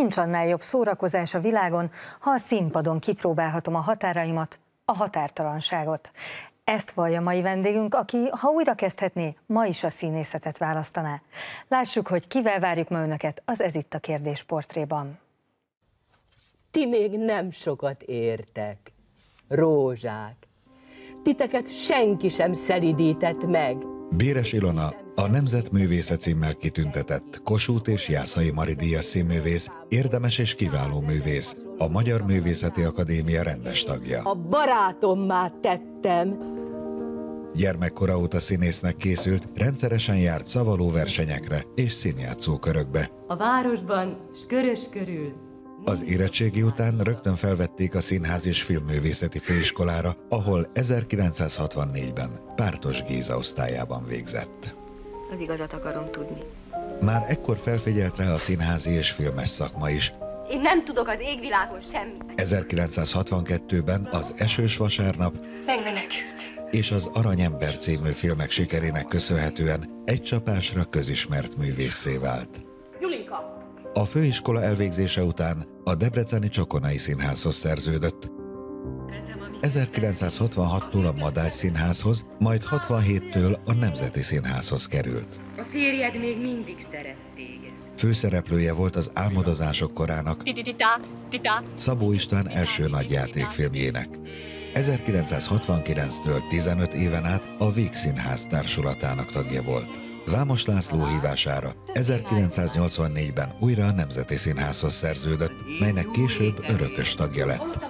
nincs annál jobb szórakozás a világon, ha a színpadon kipróbálhatom a határaimat, a határtalanságot. Ezt vallja mai vendégünk, aki, ha újra kezdhetné, ma is a színészetet választaná. Lássuk, hogy kivel várjuk ma önöket az Ez itt a kérdés portréban. Ti még nem sokat értek, rózsák. Titeket senki sem szelidített meg, Béres Ilona a Művésze címmel kitüntetett Kossuth és Jászai Mari Díjas színművész, érdemes és kiváló művész, a Magyar Művészeti Akadémia rendes tagja. A barátommá tettem. Gyermekkora óta színésznek készült, rendszeresen járt szavaló versenyekre és színjátszókörökbe. A városban s körös körül az érettségi után rögtön felvették a Színház és Filmművészeti Főiskolára, ahol 1964-ben Pártos Géza osztályában végzett. Az igazat akarom tudni. Már ekkor felfigyelt rá a színházi és filmes szakma is, én nem tudok az égvilágon semmit. 1962-ben az Esős Vasárnap megmenekült és az Aranyember című filmek sikerének köszönhetően egy csapásra közismert művészé vált. A főiskola elvégzése után a Debreceni Csokonai Színházhoz szerződött. 1966-tól a Madács Színházhoz, majd 67-től a Nemzeti Színházhoz került. A férjed még mindig szeret téged. Főszereplője volt az Álmodozások korának Szabó István első nagyjátékfilmjének. 1969-től 15 éven át a Víg Színház társulatának tagja volt. Vámos László hívására 1984-ben újra a Nemzeti Színházhoz szerződött, melynek később örökös tagja lett.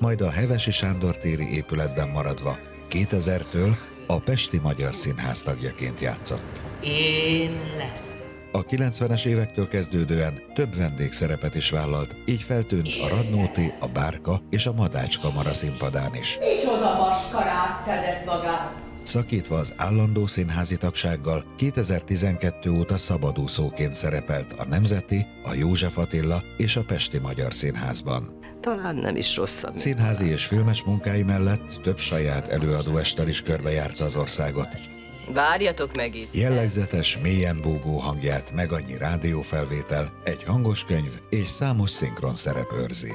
Majd a Hevesi Sándor téri épületben maradva 2000-től a Pesti Magyar Színház tagjaként játszott. Én lesz. A 90-es évektől kezdődően több vendégszerepet is vállalt, így feltűnt a Radnóti, a Bárka és a Madács Kamara színpadán is. Micsoda maskarát szedett magát! szakítva az állandó színházi tagsággal 2012 óta szabadúszóként szerepelt a Nemzeti, a József Attila és a Pesti Magyar Színházban. Talán nem is rossz. Színházi és filmes munkái mellett több saját estel is körbejárta az országot. Várjatok meg itt! Jellegzetes, mélyen búgó hangját meg annyi rádiófelvétel, egy hangos könyv és számos szinkron szerep őrzi.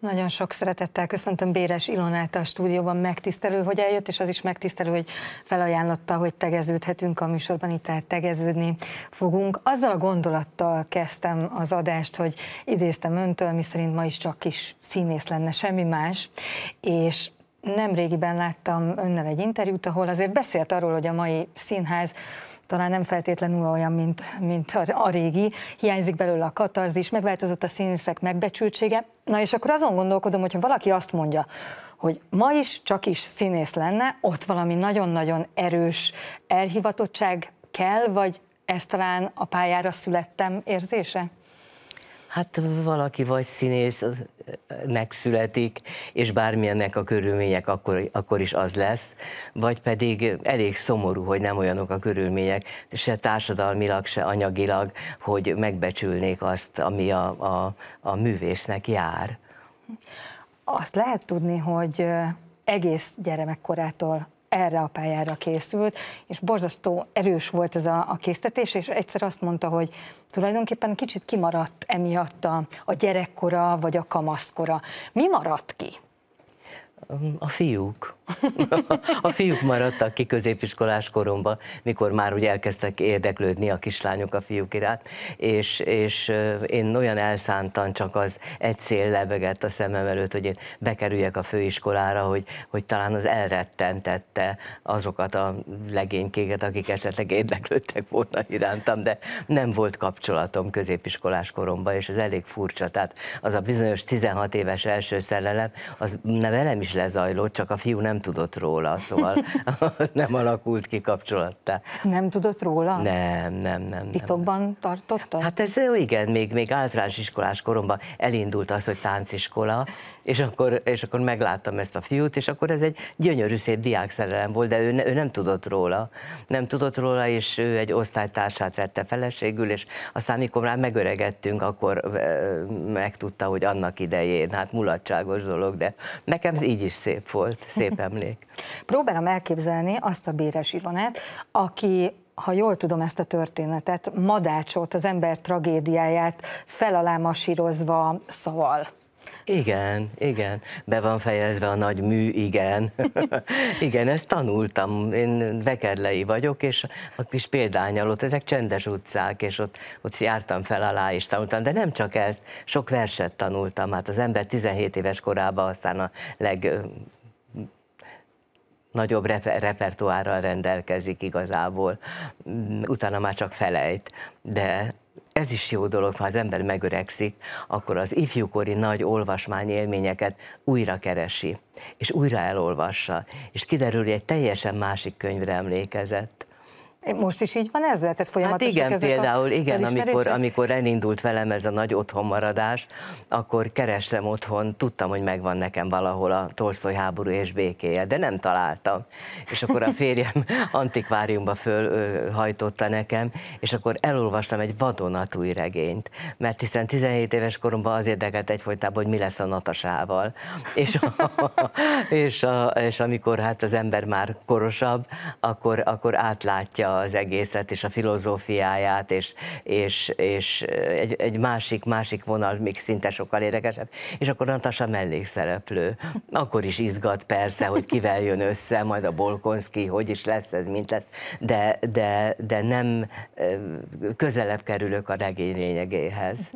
Nagyon sok szeretettel köszöntöm Béres Ilonát a stúdióban. Megtisztelő, hogy eljött, és az is megtisztelő, hogy felajánlotta, hogy tegeződhetünk a műsorban, itt tehát tegeződni fogunk. Azzal a gondolattal kezdtem az adást, hogy idéztem öntől, miszerint ma is csak kis színész lenne, semmi más, és Nemrégiben láttam önnel egy interjút, ahol azért beszélt arról, hogy a mai színház talán nem feltétlenül olyan, mint, mint a régi, hiányzik belőle a katarzis, megváltozott a színészek megbecsültsége. Na és akkor azon gondolkodom, hogyha valaki azt mondja, hogy ma is csak is színész lenne, ott valami nagyon-nagyon erős elhivatottság kell, vagy ez talán a pályára születtem érzése? Hát valaki vagy színésznek születik, és bármilyennek a körülmények, akkor, akkor is az lesz, vagy pedig elég szomorú, hogy nem olyanok a körülmények, se társadalmilag, se anyagilag, hogy megbecsülnék azt, ami a, a, a művésznek jár. Azt lehet tudni, hogy egész gyermekkorától erre a pályára készült, és borzasztó erős volt ez a, a késztetés, és egyszer azt mondta, hogy tulajdonképpen kicsit kimaradt emiatt a, a gyerekkora vagy a kamaszkora. Mi maradt ki? A fiúk. A fiúk maradtak ki középiskolás koromban, mikor már úgy elkezdtek érdeklődni a kislányok a fiúk iránt, és, és én olyan elszántan csak az egy cél lebegett a szemem előtt, hogy én bekerüljek a főiskolára, hogy, hogy talán az elrettentette azokat a legénykéket, akik esetleg érdeklődtek volna irántam, de nem volt kapcsolatom középiskolás koromban, és ez elég furcsa, tehát az a bizonyos 16 éves első szerelem, az velem is lezajlott, csak a fiú nem nem tudott róla, szóval nem alakult ki kapcsolattá. Nem tudott róla? Nem, nem, nem. Titokban nem. tartotta? Hát ez igen, még, még általános iskolás koromban elindult az, hogy tánciskola, és akkor, és akkor megláttam ezt a fiút, és akkor ez egy gyönyörű szép diákszerelem volt, de ő, ő nem tudott róla. Nem tudott róla, és ő egy osztálytársát vette feleségül, és aztán mikor már megöregettünk, akkor megtudta, hogy annak idején, hát mulatságos dolog, de nekem így is szép volt, szépen emlék. Próbálom elképzelni azt a Béres Ilonát, aki ha jól tudom ezt a történetet, madácsot, az ember tragédiáját felalámasírozva szóval. Igen, igen, be van fejezve a nagy mű, igen. igen, ezt tanultam, én vekerlei vagyok, és a kis példányal ott, ezek csendes utcák, és ott, ott jártam fel alá, és tanultam, de nem csak ezt, sok verset tanultam, hát az ember 17 éves korában aztán a leg nagyobb reper- repertoárral rendelkezik igazából, mm, utána már csak felejt, de ez is jó dolog, ha az ember megöregszik, akkor az ifjúkori nagy olvasmány élményeket újra keresi, és újra elolvassa, és kiderül, hogy egy teljesen másik könyvre emlékezett. Most is így van ezzel? Tehát hát folyamatosan hát igen, például, a igen, amikor, amikor elindult velem ez a nagy otthonmaradás, akkor kerestem otthon, tudtam, hogy megvan nekem valahol a Tolszói háború és békéje, de nem találtam. És akkor a férjem antikváriumba fölhajtotta nekem, és akkor elolvastam egy vadonatúj regényt, mert hiszen 17 éves koromban az érdekelt egyfolytában, hogy mi lesz a Natasával. És, a, és, a, és amikor hát az ember már korosabb, akkor, akkor átlátja az egészet, és a filozófiáját, és, és, és egy, egy másik, másik vonal, még szinte sokkal érdekesebb. És akkor Natasa mellékszereplő. Akkor is izgat persze, hogy kivel jön össze, majd a Bolkonszki, hogy is lesz ez, mint lesz, de, de, de nem közelebb kerülök a regény lényegéhez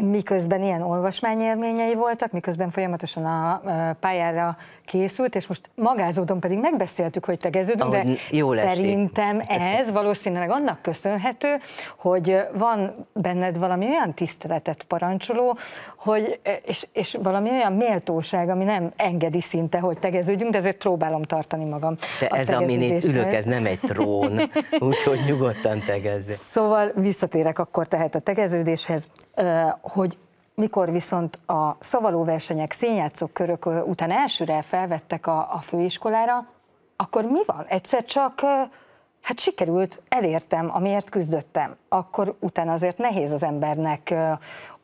miközben ilyen olvasmányélményei voltak, miközben folyamatosan a pályára készült, és most magázódon pedig megbeszéltük, hogy tegeződünk, de jó szerintem esik. ez valószínűleg annak köszönhető, hogy van benned valami olyan tiszteletet parancsoló, hogy, és, és valami olyan méltóság, ami nem engedi szinte, hogy tegeződjünk, de ezért próbálom tartani magam. Te ez, amin itt ülök, ez nem egy trón, úgyhogy nyugodtan tegezzük. Szóval visszatérek akkor tehát a tegeződéshez, hogy mikor viszont a szavalóversenyek, színjátszók körök után elsőre felvettek a, a főiskolára, akkor mi van? Egyszer csak hát sikerült, elértem, amiért küzdöttem. Akkor utána azért nehéz az embernek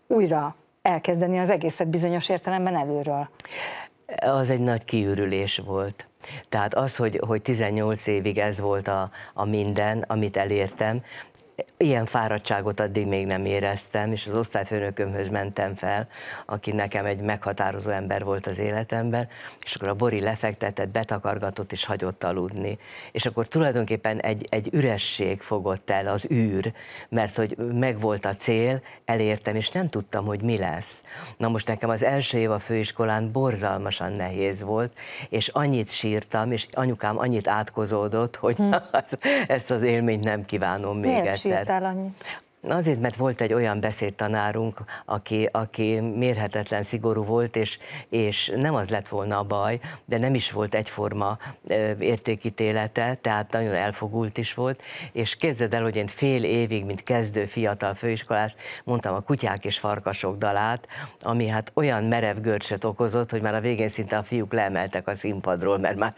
újra elkezdeni az egészet bizonyos értelemben előről. Az egy nagy kiürülés volt. Tehát az, hogy, hogy 18 évig ez volt a, a minden, amit elértem, Ilyen fáradtságot addig még nem éreztem, és az osztályfőnökömhöz mentem fel, aki nekem egy meghatározó ember volt az életemben, és akkor a Bori lefektetett, betakargatott és hagyott aludni. És akkor tulajdonképpen egy, egy üresség fogott el, az űr, mert hogy megvolt a cél, elértem, és nem tudtam, hogy mi lesz. Na most nekem az első év a főiskolán borzalmasan nehéz volt, és annyit sírtam, és anyukám annyit átkozódott, hogy hmm. ezt az élményt nem kívánom még Miért egyszer. Дякую, Стело. Azért, mert volt egy olyan beszédtanárunk, aki, aki mérhetetlen szigorú volt, és, és nem az lett volna a baj, de nem is volt egyforma értékítélete, tehát nagyon elfogult is volt, és képzeld el, hogy én fél évig, mint kezdő fiatal főiskolás, mondtam a kutyák és farkasok dalát, ami hát olyan merev görcset okozott, hogy már a végén szinte a fiúk leemeltek a színpadról, mert már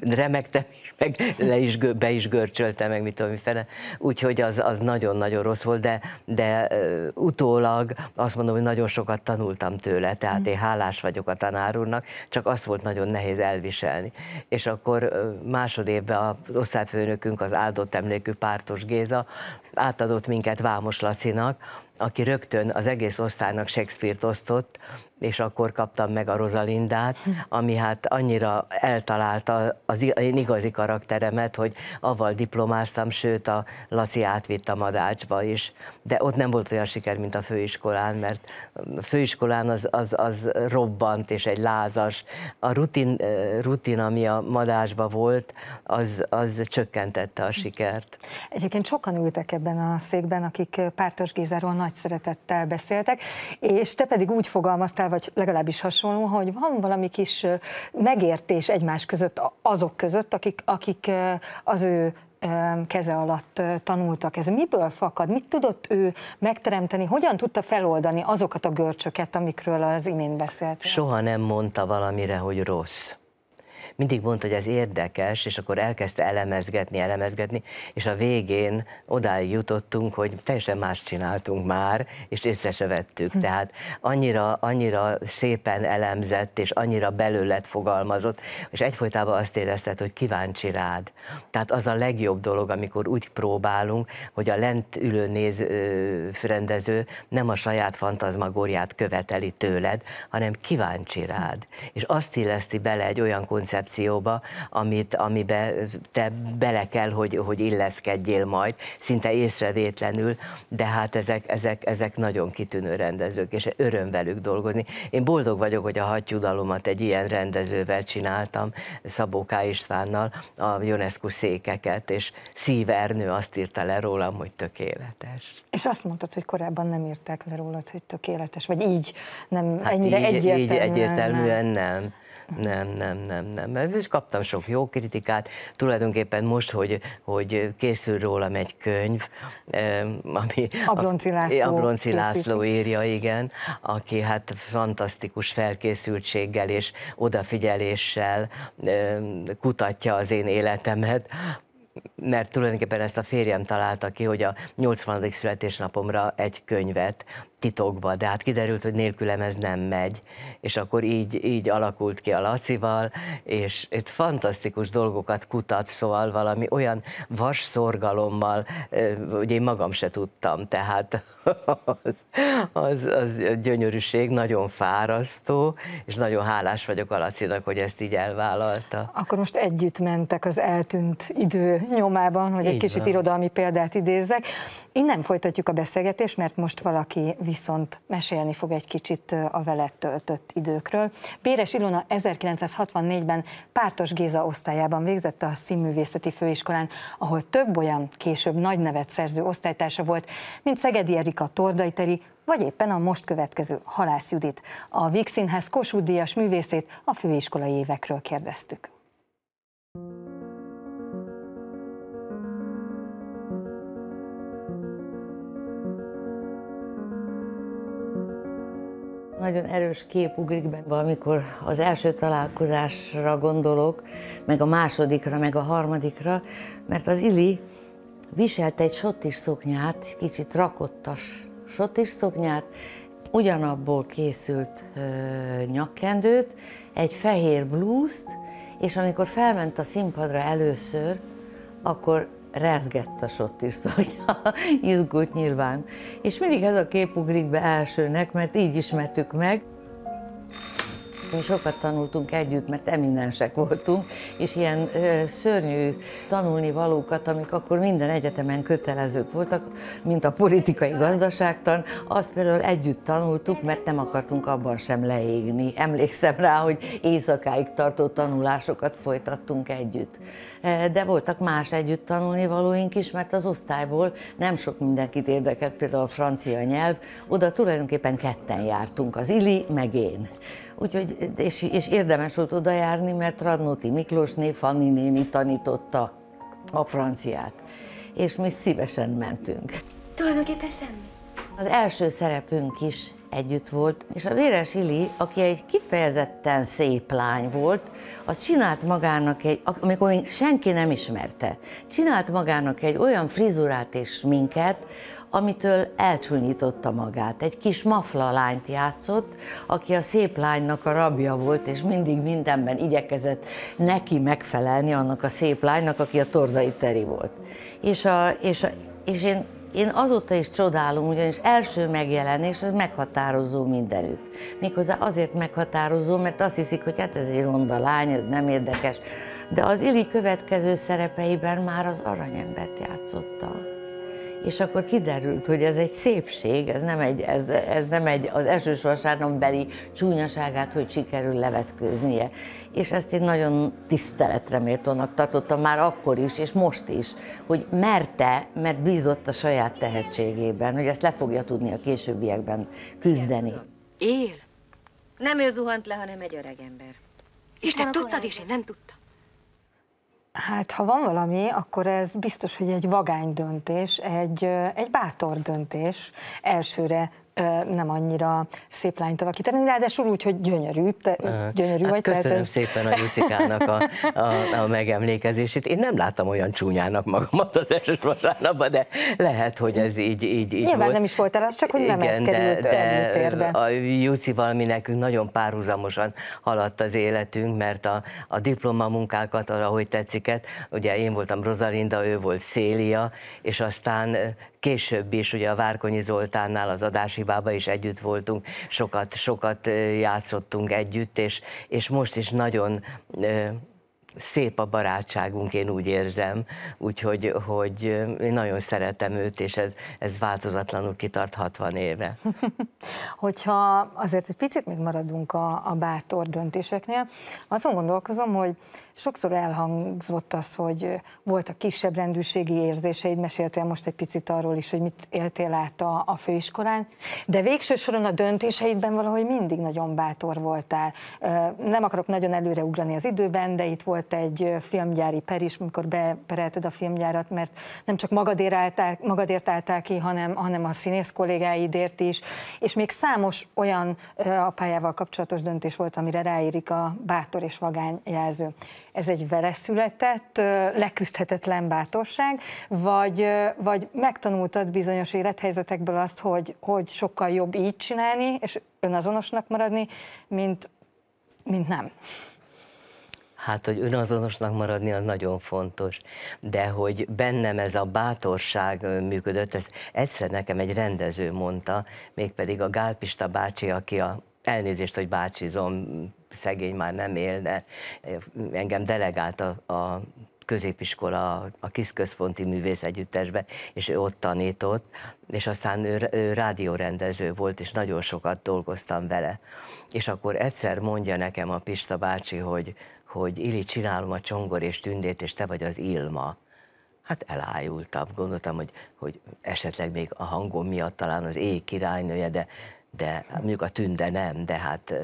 remektem is, meg le is, be is görcsöltem, meg mit tudom, fele. Úgyhogy az, az nagyon-nagyon rossz volt, de, de utólag azt mondom, hogy nagyon sokat tanultam tőle, tehát én hálás vagyok a tanár úrnak, csak azt volt nagyon nehéz elviselni. És akkor másodévben az osztályfőnökünk, az áldott emlékű Pártos Géza átadott minket Vámos Lacinak, aki rögtön az egész osztálynak Shakespeare-t osztott, és akkor kaptam meg a Rosalindát, ami hát annyira eltalálta az én igazi karakteremet, hogy avval diplomáztam, sőt a Laci átvitt a Madácsba is. De ott nem volt olyan siker, mint a főiskolán, mert a főiskolán az, az, az robbant és egy lázas. A rutin, rutin ami a Madácsba volt, az, az csökkentette a sikert. Egyébként sokan ültek ebben a székben, akik Pártos Gézáról nagy szeretettel beszéltek, és te pedig úgy fogalmaztál, vagy legalábbis hasonló, hogy van valami kis megértés egymás között, azok között, akik, akik az ő keze alatt tanultak. Ez miből fakad? Mit tudott ő megteremteni? Hogyan tudta feloldani azokat a görcsöket, amikről az imént beszélt? Soha nem mondta valamire, hogy rossz mindig mondta, hogy ez érdekes, és akkor elkezdte elemezgetni, elemezgetni, és a végén odáig jutottunk, hogy teljesen más csináltunk már, és észre se vettük. Hm. Tehát annyira, annyira szépen elemzett, és annyira belőled fogalmazott, és egyfolytában azt érezted, hogy kíváncsi rád. Tehát az a legjobb dolog, amikor úgy próbálunk, hogy a lent ülő néző, rendező nem a saját fantazmagóriát követeli tőled, hanem kíváncsi rád. És azt illeszti bele egy olyan koncert, koncepcióba, amit, amibe te bele kell, hogy, hogy illeszkedjél majd, szinte észrevétlenül, de hát ezek, ezek, ezek nagyon kitűnő rendezők, és öröm velük dolgozni. Én boldog vagyok, hogy a hattyúdalomat egy ilyen rendezővel csináltam, Szabó K. Istvánnal, a UNESCO székeket, és Szív Ernő azt írta le rólam, hogy tökéletes. És azt mondtad, hogy korábban nem írták le rólad, hogy tökéletes, vagy így nem hát ennyire így, egyértelműen. Így egyértelműen nem. nem. Nem, nem, nem, nem. És kaptam sok jó kritikát. Tulajdonképpen most, hogy, hogy készül rólam egy könyv, ami Ablonci László, Ablonci László írja, igen, aki hát fantasztikus felkészültséggel és odafigyeléssel kutatja az én életemet, mert tulajdonképpen ezt a férjem találta ki, hogy a 80. születésnapomra egy könyvet titokba, de hát kiderült, hogy nélkülem ez nem megy, és akkor így, így alakult ki a Lacival, és itt fantasztikus dolgokat kutat, szóval valami olyan vas szorgalommal, hogy én magam se tudtam, tehát az, az, az gyönyörűség nagyon fárasztó, és nagyon hálás vagyok a Lacinak, hogy ezt így elvállalta. Akkor most együtt mentek az eltűnt idő nyomában, hogy így egy kicsit van. irodalmi példát idézzek. Innen folytatjuk a beszélgetést, mert most valaki vissza viszont mesélni fog egy kicsit a veled töltött időkről. Béres Ilona 1964-ben Pártos Géza osztályában végzett a Színművészeti Főiskolán, ahol több olyan később nagy nevet szerző osztálytársa volt, mint Szegedi Erika Tordajteri, vagy éppen a most következő Halász Judit. A Vígszínház Kossuth Díjas művészét a főiskolai évekről kérdeztük. nagyon erős kép ugrik be, amikor az első találkozásra gondolok, meg a másodikra, meg a harmadikra, mert az Ili viselte egy sottis szoknyát, kicsit rakottas sottis szoknyát, ugyanabból készült ö, nyakkendőt, egy fehér blúzt, és amikor felment a színpadra először, akkor a sott is, szóval izgult nyilván. És mindig ez a kép ugrik be elsőnek, mert így ismertük meg. Mi sokat tanultunk együtt, mert eminensek voltunk, és ilyen ö, szörnyű tanulni valókat, amik akkor minden egyetemen kötelezők voltak, mint a politikai gazdaságtan, azt például együtt tanultuk, mert nem akartunk abban sem leégni. Emlékszem rá, hogy éjszakáig tartó tanulásokat folytattunk együtt. De voltak más együtt tanulni valóink is, mert az osztályból nem sok mindenkit érdekelt, például a francia nyelv, oda tulajdonképpen ketten jártunk, az Ili meg én. Úgyhogy, és, és érdemes volt oda járni, mert Radnóti Miklós név, Fanni néni tanította a franciát. És mi szívesen mentünk. Tulajdonképpen semmi. Az első szerepünk is együtt volt, és a Véres Ili, aki egy kifejezetten szép lány volt, az csinált magának egy, amikor még senki nem ismerte, csinált magának egy olyan frizurát és minket, amitől elcsúnyította magát. Egy kis mafla lányt játszott, aki a szép lánynak a rabja volt, és mindig mindenben igyekezett neki megfelelni annak a szép lánynak, aki a tordai teri volt. És, a, és, a, és én én azóta is csodálom, ugyanis első megjelenés, ez meghatározó mindenütt. Méghozzá azért meghatározó, mert azt hiszik, hogy hát ez egy ronda lány, ez nem érdekes. De az Ili következő szerepeiben már az aranyembert játszotta és akkor kiderült, hogy ez egy szépség, ez nem egy, ez, ez nem egy az esős vasárnap beli csúnyaságát, hogy sikerül levetkőznie. És ezt én nagyon tiszteletre méltónak tartottam már akkor is, és most is, hogy merte, mert bízott a saját tehetségében, hogy ezt le fogja tudni a későbbiekben küzdeni. Él? Nem ő zuhant le, hanem egy öreg ember. Isten tudtad, és én nem tudtam. Hát, ha van valami, akkor ez biztos, hogy egy vagány döntés, egy, egy bátor döntés. Elsőre nem annyira szép lányt alakítani, ráadásul úgy, hogy gyönyörű, te, gyönyörű hát vagy. Köszönöm ez... szépen a Jucikának a, a, a megemlékezését. Én nem láttam olyan csúnyának magamat az esős vasárnapban, de lehet, hogy ez így, így, így Nyilván volt. nem is el, az csak, hogy Igen, nem ez került de, A júci valami nekünk nagyon párhuzamosan haladt az életünk, mert a, a diplomamunkákat, ahogy tetsziket, hát ugye én voltam Rosalinda, ő volt Szélia, és aztán később is ugye a Várkonyi Zoltánnál az adási Nyírvába is együtt voltunk, sokat, sokat játszottunk együtt, és, és most is nagyon szép a barátságunk, én úgy érzem, úgyhogy hogy én nagyon szeretem őt, és ez, ez változatlanul kitart 60 éve. Hogyha azért egy picit még maradunk a, a bátor döntéseknél, azon gondolkozom, hogy sokszor elhangzott az, hogy a kisebb rendűségi érzéseid, meséltél most egy picit arról is, hogy mit éltél át a, a főiskolán, de végső soron a döntéseidben valahogy mindig nagyon bátor voltál. Nem akarok nagyon előre ugrani az időben, de itt volt volt egy filmgyári per is, amikor beperelted a filmgyárat, mert nem csak magadért álltál, magadért álltál ki, hanem, hanem a színész kollégáidért is, és még számos olyan a pályával kapcsolatos döntés volt, amire ráírik a bátor és vagány jelző. Ez egy vele született, leküzdhetetlen bátorság, vagy, vagy megtanultad bizonyos élethelyzetekből azt, hogy, hogy sokkal jobb így csinálni, és önazonosnak maradni, mint, mint nem. Hát, hogy önazonosnak maradni, az nagyon fontos. De hogy bennem ez a bátorság működött, ezt egyszer nekem egy rendező mondta, mégpedig a Gálpista bácsi, aki a elnézést, hogy bácsizom, szegény már nem él, de engem delegált a, a középiskola a kis központi művész együttesbe, és ő ott tanított, és aztán ő, ő rádiórendező volt, és nagyon sokat dolgoztam vele. És akkor egyszer mondja nekem a Pista bácsi, hogy hogy Ili csinálom a csongor és tündét, és te vagy az Ilma. Hát elájultam, gondoltam, hogy, hogy esetleg még a hangom miatt talán az éj királynője, de, de mondjuk a tünde nem, de hát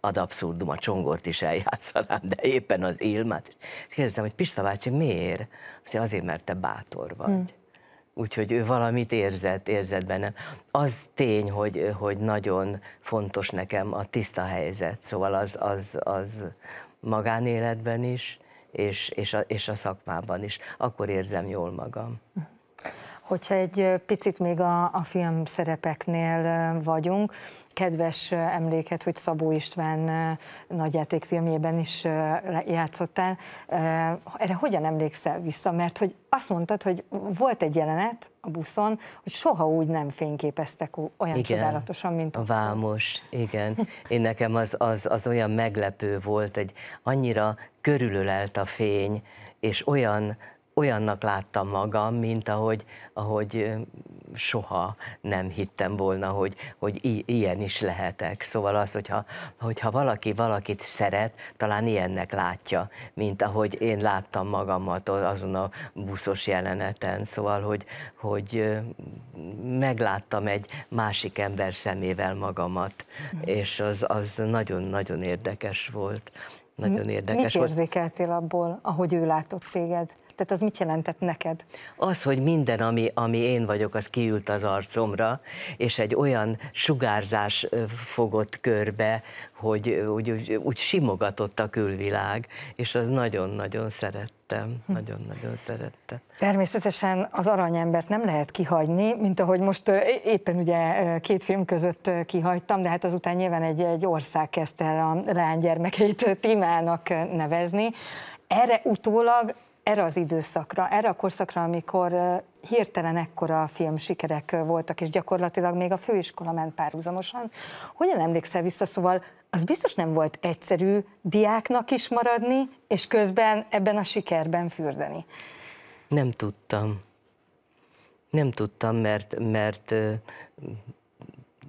ad abszurdum, a csongort is eljátszanám, de éppen az Ilmát. És kérdeztem, hogy Pista bácsi, miért? Azt mondja, azért, mert te bátor vagy. Hmm. Úgyhogy ő valamit érzett, érzett bennem. Az tény, hogy, hogy nagyon fontos nekem a tiszta helyzet, szóval az, az, az magánéletben is, és, és, a, és a szakmában is. Akkor érzem jól magam. Hogyha egy picit még a, a film szerepeknél vagyunk, kedves emléket, hogy Szabó István nagyjátékfilmjében is játszottál. Erre hogyan emlékszel vissza? Mert hogy azt mondtad, hogy volt egy jelenet a buszon, hogy soha úgy nem fényképeztek olyan igen, csodálatosan, mint a vámos. Igen, én nekem az, az, az olyan meglepő volt, hogy annyira körülölelt a fény, és olyan olyannak láttam magam, mint ahogy, ahogy soha nem hittem volna, hogy, hogy ilyen is lehetek. Szóval az, hogyha, hogyha valaki valakit szeret, talán ilyennek látja, mint ahogy én láttam magamat azon a buszos jeleneten. Szóval, hogy, hogy megláttam egy másik ember szemével magamat, mhm. és az, az nagyon-nagyon érdekes volt. Nagyon érdekes Mit érzékeltél abból, ahogy ő látott téged? Tehát az mit jelentett neked? Az, hogy minden, ami, ami én vagyok, az kiült az arcomra, és egy olyan sugárzás fogott körbe, hogy úgy, úgy, úgy simogatott a külvilág, és az nagyon-nagyon szeret szerettem, hm. nagyon-nagyon szerettem. Természetesen az aranyembert nem lehet kihagyni, mint ahogy most éppen ugye két film között kihagytam, de hát azután nyilván egy, egy ország kezdte el a leánygyermekeit Timának nevezni. Erre utólag erre az időszakra, erre a korszakra, amikor hirtelen ekkora film sikerek voltak, és gyakorlatilag még a főiskola ment párhuzamosan. Hogyan emlékszel vissza, szóval az biztos nem volt egyszerű diáknak is maradni, és közben ebben a sikerben fürdeni. Nem tudtam. Nem tudtam, mert, mert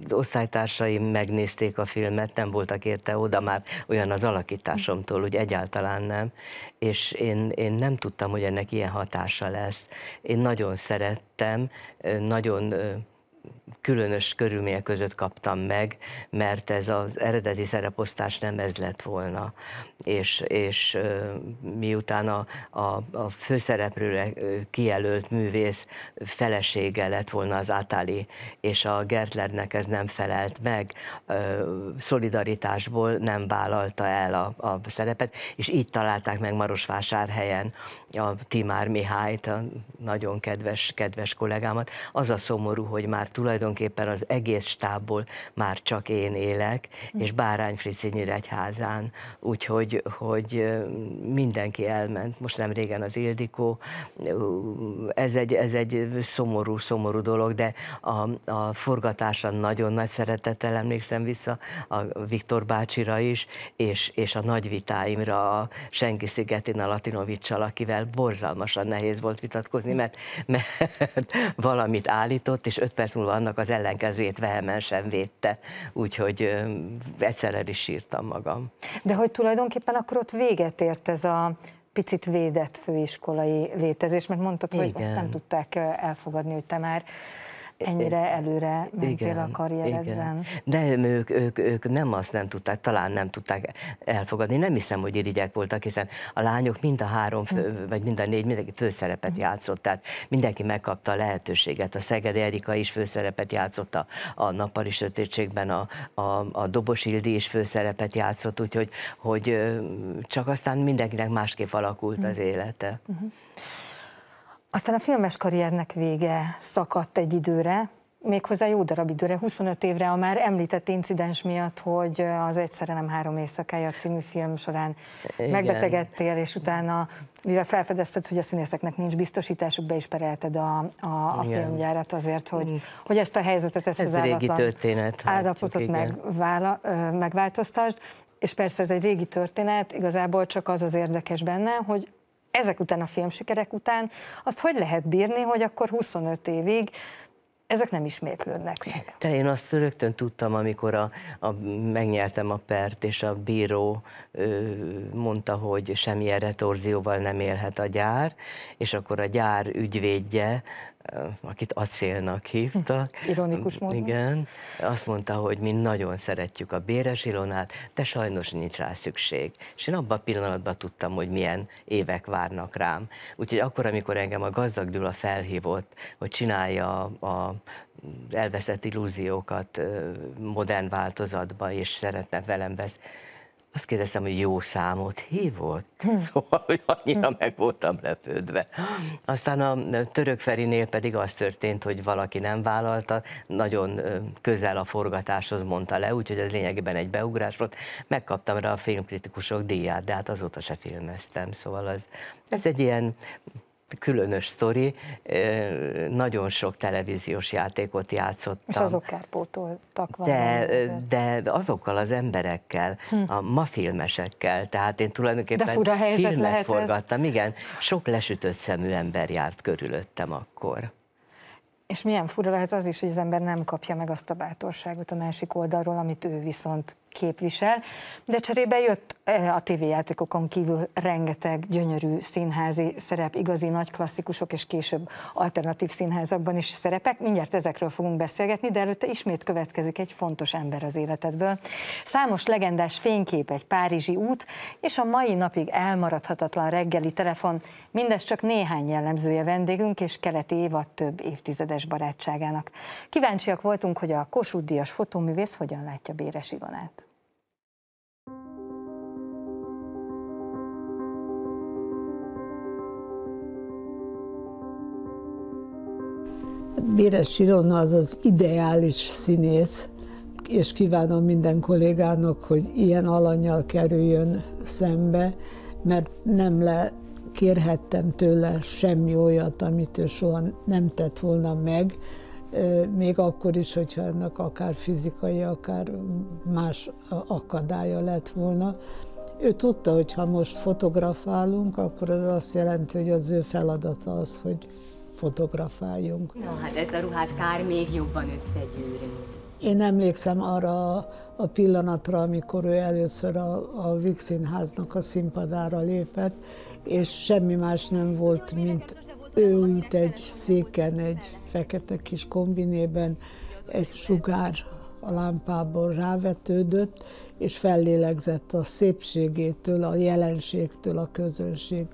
osztálytársaim megnézték a filmet, nem voltak érte oda már olyan az alakításomtól, úgy egyáltalán nem, és én, én nem tudtam, hogy ennek ilyen hatása lesz. Én nagyon szerettem, nagyon különös körülmények között kaptam meg, mert ez az eredeti szereposztás nem ez lett volna. És, és miután a, a, a főszereplőre kijelölt művész felesége lett volna az Atali, és a Gertlernek ez nem felelt meg, szolidaritásból nem vállalta el a, a szerepet, és így találták meg Marosvásárhelyen a Timár Mihályt, a nagyon kedves, kedves kollégámat. Az a szomorú, hogy már tulajdonképpen tulajdonképpen az egész stábból már csak én élek, hm. és Bárány Frici Nyíregyházán, úgyhogy hogy mindenki elment, most nem régen az Ildikó, ez egy, ez egy szomorú, szomorú dolog, de a, a forgatásra nagyon nagy szeretettel emlékszem vissza a Viktor bácsira is, és, és a nagy vitáimra a Senki szigetén a Latinovicsal, akivel borzalmasan nehéz volt vitatkozni, hm. mert, mert valamit állított, és öt perc múlva annak annak az ellenkezőjét vehemensen védte, úgyhogy egyszerre is sírtam magam. De hogy tulajdonképpen akkor ott véget ért ez a picit védett főiskolai létezés, mert mondtad, Igen. hogy nem tudták elfogadni, hogy te már ennyire előre mentél igen, a karrieredben. De ők, ők, ők nem azt nem tudták, talán nem tudták elfogadni. Nem hiszem, hogy irigyek voltak, hiszen a lányok mind a három, fő, hm. vagy mind a négy mindenki főszerepet játszott, tehát mindenki megkapta a lehetőséget. A Szeged Erika is főszerepet játszott a, a Napari Sötétségben, a, a, a Dobos Ildi is főszerepet játszott, úgyhogy hogy csak aztán mindenkinek másképp alakult hm. az élete. Uh-huh. Aztán a filmes karriernek vége szakadt egy időre, méghozzá jó darab időre, 25 évre a már említett incidens miatt, hogy az Egyszerre nem három éjszakája című film során Igen. megbetegedtél, és utána, mivel felfedezted, hogy a színészeknek nincs biztosításuk, be is perelted a, a, a filmgyárat azért, hogy, mm. hogy ezt a helyzetet, ezt ez az régi történet, hát állapotot megvála, megváltoztasd. És persze ez egy régi történet, igazából csak az az érdekes benne, hogy ezek után, a filmsikerek után, azt hogy lehet bírni, hogy akkor 25 évig ezek nem ismétlődnek meg. De én azt rögtön tudtam, amikor a, a, megnyertem a pert, és a bíró ö, mondta, hogy semmilyen retorzióval nem élhet a gyár, és akkor a gyár ügyvédje Eh, akit acélnak hívtak. Ironikus módon. Igen. Azt mondta, hogy mi nagyon szeretjük a Béres Ilonát, de sajnos nincs rá szükség. És én abban a pillanatban tudtam, hogy milyen évek várnak rám. Úgyhogy akkor, amikor engem a gazdag Gyula felhívott, hogy csinálja a, elveszett illúziókat eh, modern változatba, és szeretne velem beszélni, azt kérdeztem, hogy jó számot hívott? Hm. Szóval, hogy annyira hm. meg voltam lepődve. Aztán a török Ferinél pedig az történt, hogy valaki nem vállalta, nagyon közel a forgatáshoz mondta le, úgyhogy ez lényegében egy beugrás volt. Megkaptam rá a filmkritikusok díját, de hát azóta se filmeztem, szóval az, ez egy ilyen különös sztori, nagyon sok televíziós játékot játszottam. És azok kárpótoltak de, de azokkal az emberekkel, hm. a ma filmesekkel, tehát én tulajdonképpen de fura filmet forgattam, ez. igen, sok lesütött szemű ember járt körülöttem akkor. És milyen fura lehet az is, hogy az ember nem kapja meg azt a bátorságot a másik oldalról, amit ő viszont képvisel, de cserébe jött e, a tévéjátékokon kívül rengeteg gyönyörű színházi szerep, igazi nagy klasszikusok és később alternatív színházakban is szerepek. Mindjárt ezekről fogunk beszélgetni, de előtte ismét következik egy fontos ember az életedből. Számos legendás fénykép, egy párizsi út és a mai napig elmaradhatatlan reggeli telefon. Mindez csak néhány jellemzője vendégünk és keleti évad több évtizedes barátságának. Kíváncsiak voltunk, hogy a Kossuth Díjas fotóművész hogyan látja Béres Ivonát. Béres Irona az az ideális színész, és kívánom minden kollégának, hogy ilyen alanyjal kerüljön szembe, mert nem le kérhettem tőle semmi olyat, amit ő soha nem tett volna meg, még akkor is, hogyha ennek akár fizikai, akár más akadálya lett volna. Ő tudta, hogy ha most fotografálunk, akkor az azt jelenti, hogy az ő feladata az, hogy fotografáljunk. Na hát ezt a ruhát kár még jobban összegyűrni. Én emlékszem arra a pillanatra, amikor ő először a, a Vig Színháznak a színpadára lépett, és semmi más nem volt, mint ő ült egy széken, egy fekete kis kombinében, egy sugár a lámpából rávetődött, és fellélegzett a szépségétől, a jelenségtől, a közönség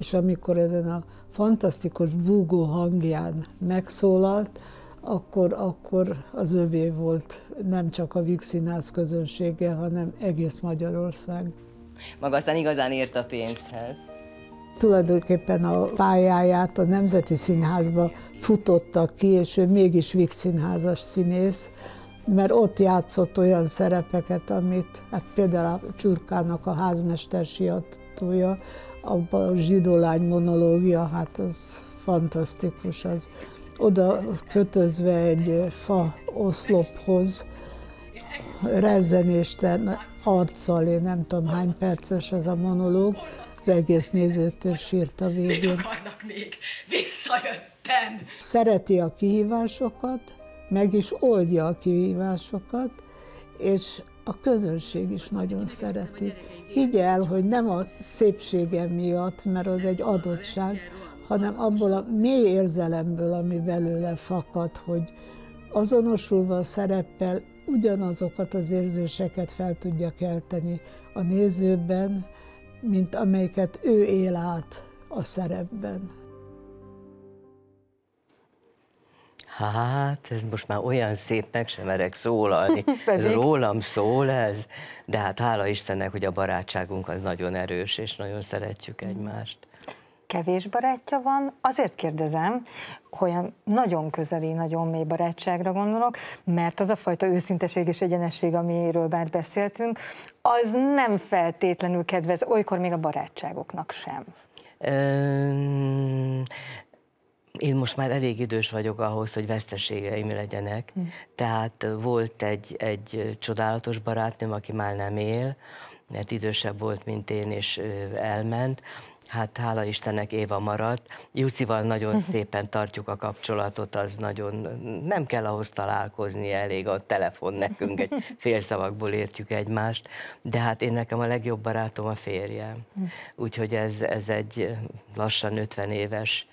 és amikor ezen a fantasztikus búgó hangján megszólalt, akkor, akkor az övé volt nem csak a Vixinász közönsége, hanem egész Magyarország. Maga aztán igazán ért a pénzhez. Tulajdonképpen a pályáját a Nemzeti Színházba futottak ki, és ő mégis Vígszínházas színész, mert ott játszott olyan szerepeket, amit hát például a Csurkának a házmester abban a zsidólány monológia, hát az fantasztikus, az oda kötözve egy fa oszlophoz, rezzenésten arccal, én nem tudom hány perces ez a monológ, az egész nézőtől sírt a végén. még, visszajöttem! Szereti a kihívásokat, meg is oldja a kihívásokat, és a közönség is nagyon szereti. Higgy el, hogy nem a szépsége miatt, mert az egy adottság, hanem abból a mély érzelemből, ami belőle fakad, hogy azonosulva a szereppel ugyanazokat az érzéseket fel tudja kelteni a nézőben, mint amelyeket ő él át a szerepben. hát ez most már olyan szép, meg sem merek szólalni, ez rólam szól ez, de hát hála Istennek, hogy a barátságunk az nagyon erős, és nagyon szeretjük egymást. Kevés barátja van, azért kérdezem, hogy nagyon közeli, nagyon mély barátságra gondolok, mert az a fajta őszinteség és egyenesség, amiről már beszéltünk, az nem feltétlenül kedvez olykor még a barátságoknak sem én most már elég idős vagyok ahhoz, hogy veszteségeim legyenek. Mm. Tehát volt egy, egy csodálatos barátnőm, aki már nem él, mert idősebb volt, mint én, és elment. Hát hála Istennek Éva maradt. Jucival nagyon hm. szépen tartjuk a kapcsolatot, az nagyon nem kell ahhoz találkozni, elég a telefon nekünk, egy fél szavakból értjük egymást, de hát én nekem a legjobb barátom a férjem. Hm. Úgyhogy ez, ez egy lassan 50 éves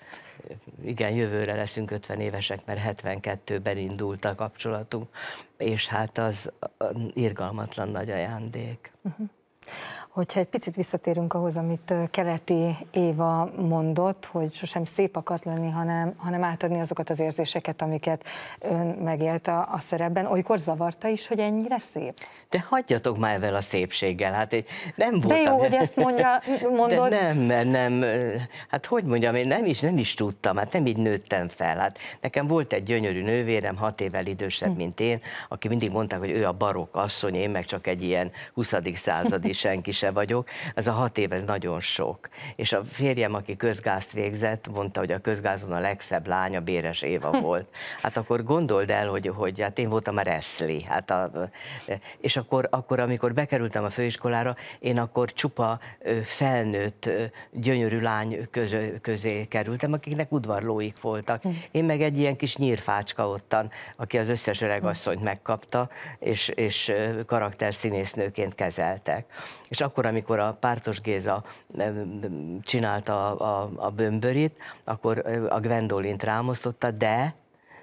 igen, jövőre leszünk 50 évesek, mert 72-ben indult a kapcsolatunk, és hát az irgalmatlan nagy ajándék. Uh-huh. Hogyha egy picit visszatérünk ahhoz, amit Keleti Éva mondott, hogy sosem szép akart lenni, hanem, hanem átadni azokat az érzéseket, amiket ön megélt a, a szerepben, olykor zavarta is, hogy ennyire szép. De hagyjatok már vele a szépséggel, hát én nem voltam. De jó, hogy ezt mondja, mondod. De nem, nem, hát hogy mondjam, én nem is, nem is tudtam, hát nem így nőttem fel. Hát nekem volt egy gyönyörű nővérem, hat évvel idősebb, hm. mint én, aki mindig mondták, hogy ő a barok asszony, én meg csak egy ilyen 20. századi senki sem se vagyok, az a hat év, ez nagyon sok. És a férjem, aki közgázt végzett, mondta, hogy a közgázon a legszebb lánya Béres Éva volt. Hát akkor gondold el, hogy, hogy hát én voltam a reszli. Hát a, és akkor, akkor, amikor bekerültem a főiskolára, én akkor csupa felnőtt, gyönyörű lány közé, közé kerültem, akiknek udvarlóik voltak. Hm. Én meg egy ilyen kis nyírfácska ottan, aki az összes öregasszonyt hm. megkapta, és, és karakterszínésznőként kezeltek. És akkor, amikor a Pártos Géza csinálta a, a, a bömbörit, akkor a Gwendolint rámoztotta, de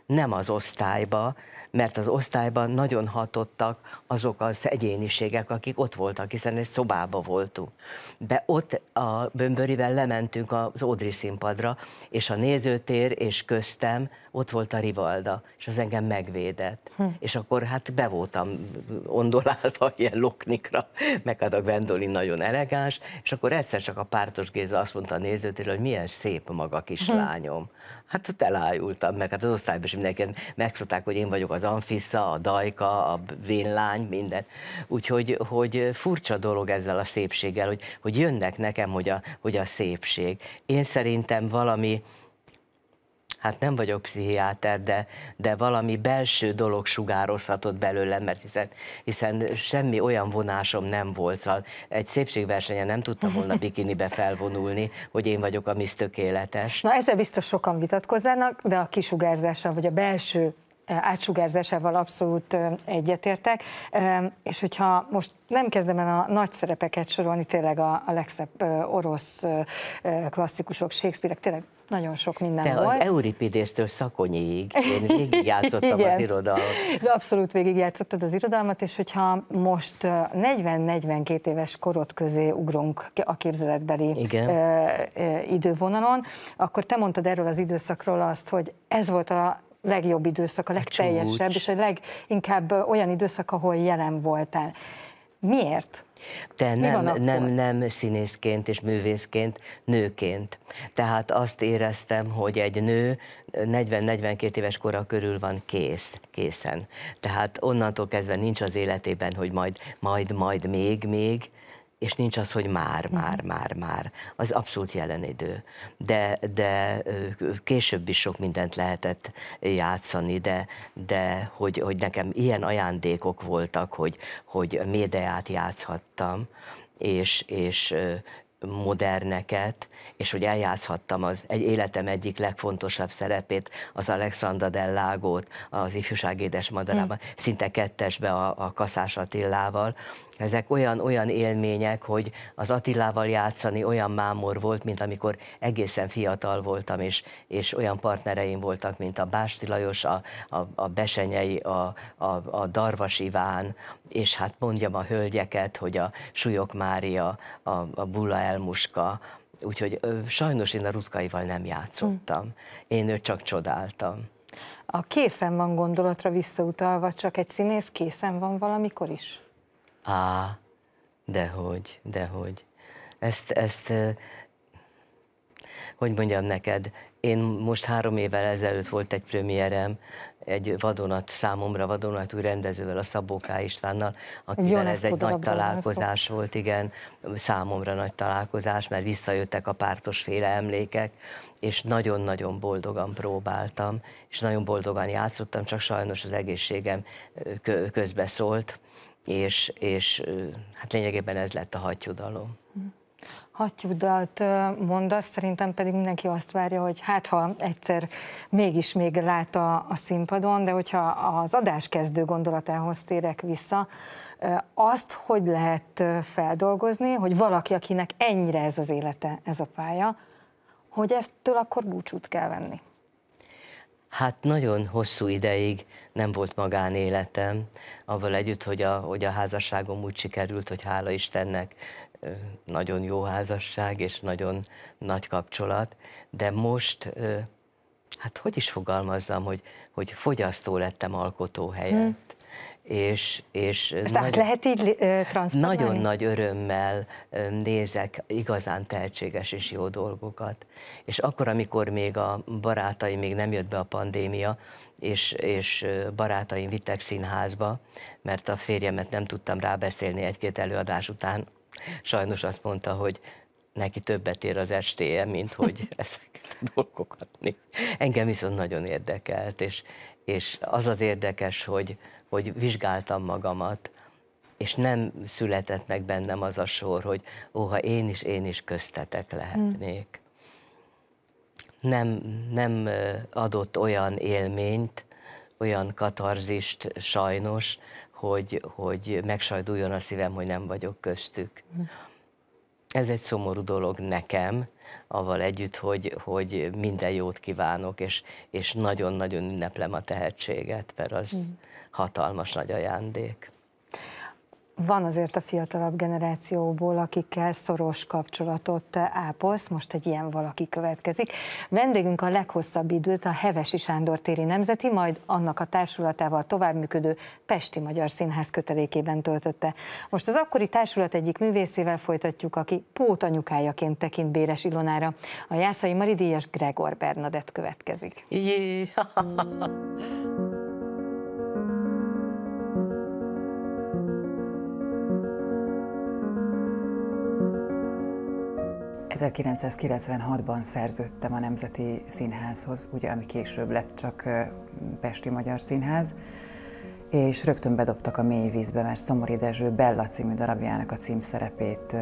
nem az osztályba, mert az osztályban nagyon hatottak azok az egyéniségek, akik ott voltak, hiszen egy szobába voltunk. De ott a Bömbörivel lementünk az Ódri színpadra, és a nézőtér és köztem ott volt a Rivalda, és az engem megvédett. Hm. És akkor hát be voltam ondolálva ilyen loknikra, meg hát a Gwendolin nagyon elegáns, és akkor egyszer csak a pártos Géza azt mondta a nézőtér, hogy milyen szép maga kislányom. Hm. Hát ott elájultam meg, hát az osztályban is mindenki megszokták, hogy én vagyok az Anfisza, a Dajka, a Vénlány, minden. Úgyhogy hogy furcsa dolog ezzel a szépséggel, hogy, hogy jönnek nekem, hogy a, hogy a szépség. Én szerintem valami, hát nem vagyok pszichiáter, de, de valami belső dolog sugározhatott belőlem, mert hiszen, hiszen semmi olyan vonásom nem volt. Szóval egy szépségversenyen nem tudtam volna bikinibe felvonulni, hogy én vagyok a Miss Tökéletes. Na ezzel biztos sokan vitatkozzanak, de a kisugárzással, vagy a belső Eh, átsugárzásával abszolút eh, egyetértek, eh, és hogyha most nem kezdem el a nagy szerepeket sorolni, tényleg a, a legszebb orosz klasszikusok, Shakespeare, tényleg nagyon sok minden Te volt. az Euripidésztől Szakonyiig, én végigjátszottam az irodalmat. Abszolút végigjátszottad az irodalmat, és hogyha most 40-42 éves korod közé ugrunk a képzeletbeli Igen. idővonalon, akkor te mondtad erről az időszakról azt, hogy ez volt a legjobb időszak, a legteljesebb, a és a leginkább olyan időszak, ahol jelen voltál. Miért? Te Mi nem, nem, nem színészként és művészként, nőként. Tehát azt éreztem, hogy egy nő 40-42 éves kora körül van kész, készen. Tehát onnantól kezdve nincs az életében, hogy majd, majd, majd, még, még, és nincs az, hogy már, mhm. már, már, már. Az abszolút jelen idő. De, de később is sok mindent lehetett játszani, de, de hogy, hogy nekem ilyen ajándékok voltak, hogy, hogy médeát játszhattam, és, és moderneket, és hogy eljátszhattam az egy életem egyik legfontosabb szerepét, az Alexandra Del Lágót az ifjúság édes madarában, hmm. szinte kettesbe a, a Kaszás Attillával. Ezek olyan, olyan élmények, hogy az Attillával játszani olyan mámor volt, mint amikor egészen fiatal voltam, és, és olyan partnereim voltak, mint a Básti Lajos, a, a, a Besenyei, a, a, a Darvas Iván, és hát mondjam a hölgyeket, hogy a Súlyok Mária, a, a Bulla elmuska, úgyhogy úgyhogy sajnos én a rutkaival nem játszottam. Én őt csak csodáltam. A készen van gondolatra visszautalva, csak egy színész készen van valamikor is? Á, dehogy, dehogy. Ezt, ezt, hogy mondjam neked, én most három évvel ezelőtt volt egy premierem, egy vadonat számomra, vadonatú rendezővel, a Szabó K. Istvánnal, akivel ez egy nagy találkozás szó. volt, igen, számomra nagy találkozás, mert visszajöttek a pártosféle emlékek, és nagyon-nagyon boldogan próbáltam, és nagyon boldogan játszottam, csak sajnos az egészségem közbeszólt, és, és hát lényegében ez lett a hattyúdalom. Mm hattyúdat mondasz, szerintem pedig mindenki azt várja, hogy hát ha egyszer mégis még lát a, a színpadon, de hogyha az adás kezdő gondolatához térek vissza, azt hogy lehet feldolgozni, hogy valaki, akinek ennyire ez az élete, ez a pálya, hogy eztől akkor búcsút kell venni? Hát nagyon hosszú ideig nem volt magánéletem, avval együtt, hogy a, hogy a házasságom úgy sikerült, hogy hála Istennek nagyon jó házasság és nagyon nagy kapcsolat, de most, hát hogy is fogalmazzam, hogy, hogy fogyasztó lettem alkotó helyett. Hmm és, és Ezt nagy, át lehet így Nagyon nagy örömmel nézek igazán tehetséges és jó dolgokat. És akkor, amikor még a barátaim, még nem jött be a pandémia, és, és barátaim vittek színházba, mert a férjemet nem tudtam rábeszélni egy-két előadás után, sajnos azt mondta, hogy neki többet ér az estéje, mint hogy ezeket a dolgokat. Engem viszont nagyon érdekelt, és, és az az érdekes, hogy, hogy vizsgáltam magamat, és nem született meg bennem az a sor, hogy ha én is, én is köztetek lehetnék. Hm. Nem, nem adott olyan élményt, olyan katarzist sajnos, hogy, hogy megsajduljon a szívem, hogy nem vagyok köztük. Ez egy szomorú dolog nekem, avval együtt, hogy, hogy minden jót kívánok, és, és nagyon-nagyon ünneplem a tehetséget, mert az mm. hatalmas nagy ajándék van azért a fiatalabb generációból, akikkel szoros kapcsolatot eh, ápolsz, most egy ilyen valaki következik. Vendégünk a leghosszabb időt a Hevesi Sándor téri nemzeti, majd annak a társulatával továbbműködő Pesti Magyar Színház kötelékében töltötte. Most az akkori társulat egyik művészével folytatjuk, aki anyukájaként tekint Béres Ilonára. A Jászai Maridíjas Gregor Bernadett következik. Yeah. 1996-ban szerződtem a Nemzeti Színházhoz, ugye, ami később lett csak Pesti Magyar Színház, és rögtön bedobtak a mély vízbe, mert Szomori Dezső Bella című darabjának a címszerepét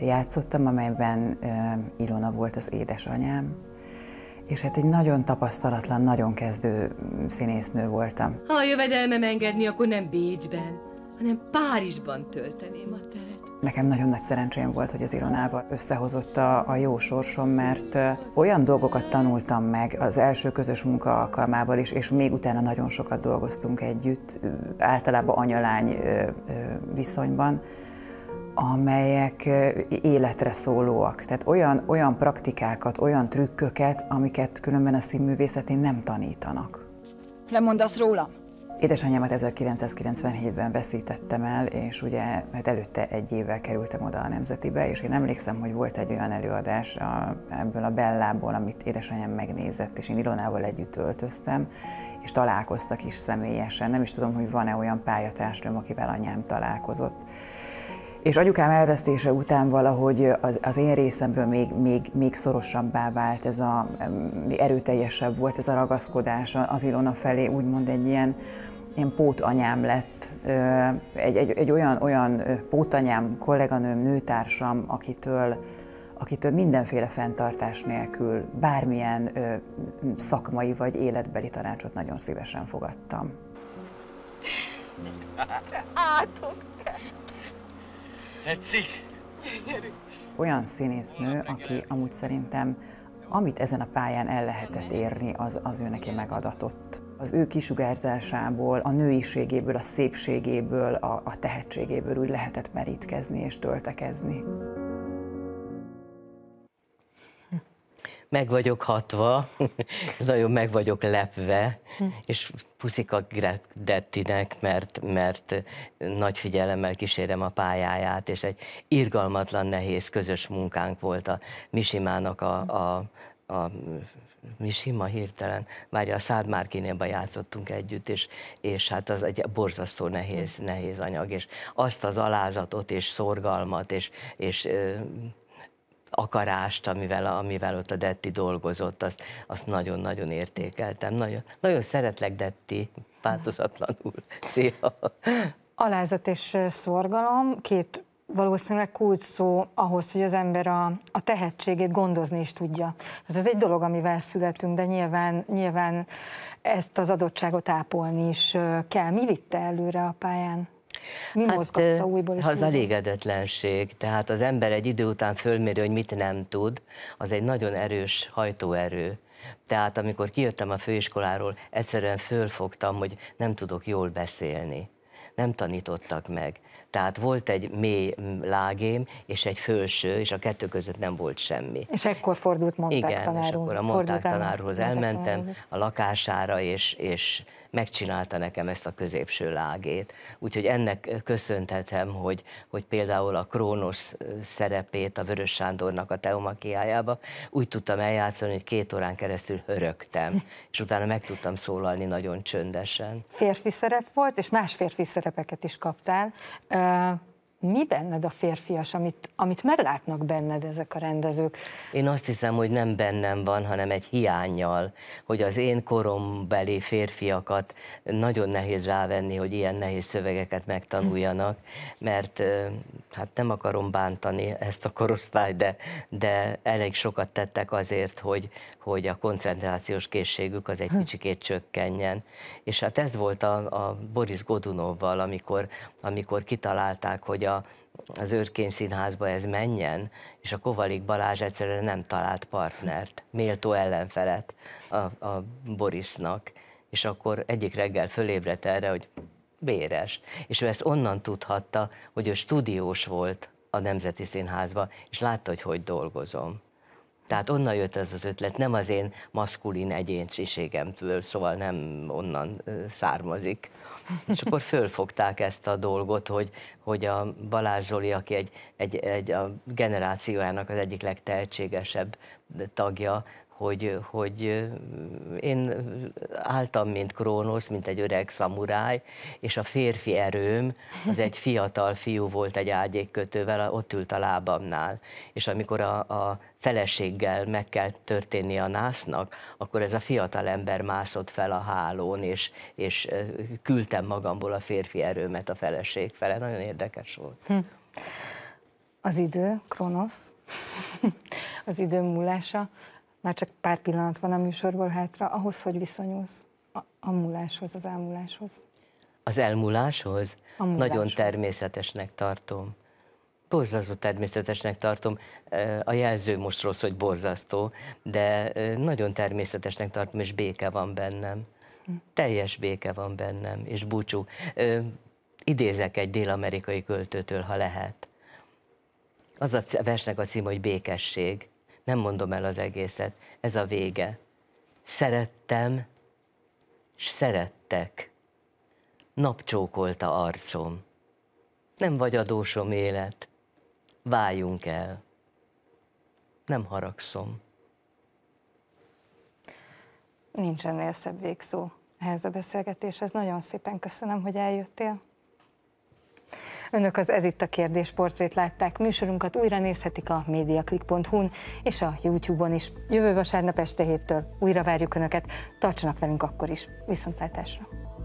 játszottam, amelyben Ilona volt az édesanyám, és hát egy nagyon tapasztalatlan, nagyon kezdő színésznő voltam. Ha a jövedelmem engedni, akkor nem Bécsben, hanem Párizsban tölteném a telet. Nekem nagyon nagy szerencsém volt, hogy az Ilonával összehozott a, a jó sorsom, mert olyan dolgokat tanultam meg az első közös munka alkalmával is, és még utána nagyon sokat dolgoztunk együtt, általában anyalány viszonyban, amelyek életre szólóak. Tehát olyan, olyan praktikákat, olyan trükköket, amiket különben a színművészetén nem tanítanak. Lemondasz rólam? Édesanyámat 1997-ben veszítettem el, és ugye hát előtte egy évvel kerültem oda a Nemzetibe, és én emlékszem, hogy volt egy olyan előadás a, ebből a Bellából, amit édesanyám megnézett, és én Ilonával együtt öltöztem, és találkoztak is személyesen. Nem is tudom, hogy van-e olyan pályatársam, akivel anyám találkozott. És anyukám elvesztése után valahogy az, az én részemről még, még, még szorosabbá vált, ez a, mm, erőteljesebb volt ez a ragaszkodás az Ilona felé, úgymond egy ilyen, én pótanyám lett. Egy, egy, egy olyan, olyan pótanyám, kolléganőm, nőtársam, akitől, akitől mindenféle fenntartás nélkül bármilyen szakmai vagy életbeli tanácsot nagyon szívesen fogadtam. Átok! Tetszik? Olyan színésznő, aki amúgy szerintem, amit ezen a pályán el lehetett érni, az, az ő neki megadatott. Az ő kisugárzásából, a nőiségéből, a szépségéből, a, a tehetségéből úgy lehetett merítkezni és töltekezni. meg vagyok hatva, nagyon meg vagyok lepve, és a Grettinek, mert, mert nagy figyelemmel kísérem a pályáját, és egy irgalmatlan nehéz közös munkánk volt a Misimának a, a, a mi sima hirtelen, már a Szád játszottunk együtt, és, és hát az egy borzasztó nehéz, nehéz anyag, és azt az alázatot és szorgalmat, és, és ö, akarást, amivel, amivel ott a Detti dolgozott, azt, azt nagyon-nagyon értékeltem. Nagyon, nagyon szeretlek, Detti, változatlanul. Szia! Alázat és szorgalom, két valószínűleg kult szó ahhoz, hogy az ember a, a tehetségét gondozni is tudja. Tehát ez egy dolog, amivel születünk, de nyilván, nyilván ezt az adottságot ápolni is kell. Mi vitte előre a pályán? Mi hát, mozgatta újból? Az A elégedetlenség, tehát az ember egy idő után fölmérő, hogy mit nem tud, az egy nagyon erős hajtóerő. Tehát amikor kijöttem a főiskoláról, egyszerűen fölfogtam, hogy nem tudok jól beszélni. Nem tanítottak meg tehát volt egy mély lágém és egy fölső, és a kettő között nem volt semmi. És ekkor fordult mondták Igen, és akkor a Montag tanárhoz elmentem a lakására, és, és megcsinálta nekem ezt a középső lágét. Úgyhogy ennek köszönhetem, hogy, hogy például a Krónos szerepét a Vörös Sándornak a teomakiájába úgy tudtam eljátszani, hogy két órán keresztül hörögtem, és utána meg tudtam szólalni nagyon csöndesen. Férfi szerep volt, és más férfi szerepeket is kaptál mi benned a férfias, amit, amit meglátnak benned ezek a rendezők? Én azt hiszem, hogy nem bennem van, hanem egy hiányjal, hogy az én korombeli férfiakat nagyon nehéz rávenni, hogy ilyen nehéz szövegeket megtanuljanak, mert hát nem akarom bántani ezt a korosztályt, de, de elég sokat tettek azért, hogy, hogy a koncentrációs készségük az egy hm. kicsikét csökkenjen. És hát ez volt a, a Boris Godunovval, amikor, amikor kitalálták, hogy a, az őrkén Színházba ez menjen, és a Kovalik Balázs egyszerűen nem talált partnert, méltó ellenfelet a, a Borisnak, és akkor egyik reggel fölébredt erre, hogy béres. És ő ezt onnan tudhatta, hogy ő stúdiós volt a Nemzeti Színházban, és látta, hogy hogy dolgozom. Tehát onnan jött ez az ötlet, nem az én maszkulin egyénsiségemből, szóval nem onnan származik. És akkor fölfogták ezt a dolgot, hogy, hogy a Balázs Zsoli, aki egy, egy, egy a generációjának az egyik legtehetségesebb tagja, hogy, hogy én álltam, mint Krónosz, mint egy öreg szamuráj, és a férfi erőm az egy fiatal fiú volt egy ágyékkötővel, ott ült a lábamnál. És amikor a, a feleséggel meg kell történni a násznak, akkor ez a fiatal ember mászott fel a hálón, és, és küldtem magamból a férfi erőmet a feleség fele. Nagyon érdekes volt. Hm. Az idő, Kronosz, az idő múlása, már csak pár pillanat van a műsorból hátra, ahhoz, hogy viszonyulsz a, múláshoz, az elmúláshoz. Az elmúláshoz? Amúláshoz. Nagyon természetesnek tartom. Borzasztó természetesnek tartom. A jelző most rossz, hogy borzasztó, de nagyon természetesnek tartom, és béke van bennem. Hm. Teljes béke van bennem, és búcsú. idézek egy dél-amerikai költőtől, ha lehet. Az a versnek a cím, hogy békesség nem mondom el az egészet, ez a vége. Szerettem, s szerettek. Napcsókolta arcom. Nem vagy adósom élet, váljunk el. Nem haragszom. Nincs ennél szebb végszó ehhez a beszélgetéshez. Nagyon szépen köszönöm, hogy eljöttél. Önök az Ez itt a kérdés portrét látták, műsorunkat újra nézhetik a mediaclick.hu-n és a YouTube-on is. Jövő vasárnap este héttől újra várjuk Önöket, tartsanak velünk akkor is. Viszontlátásra!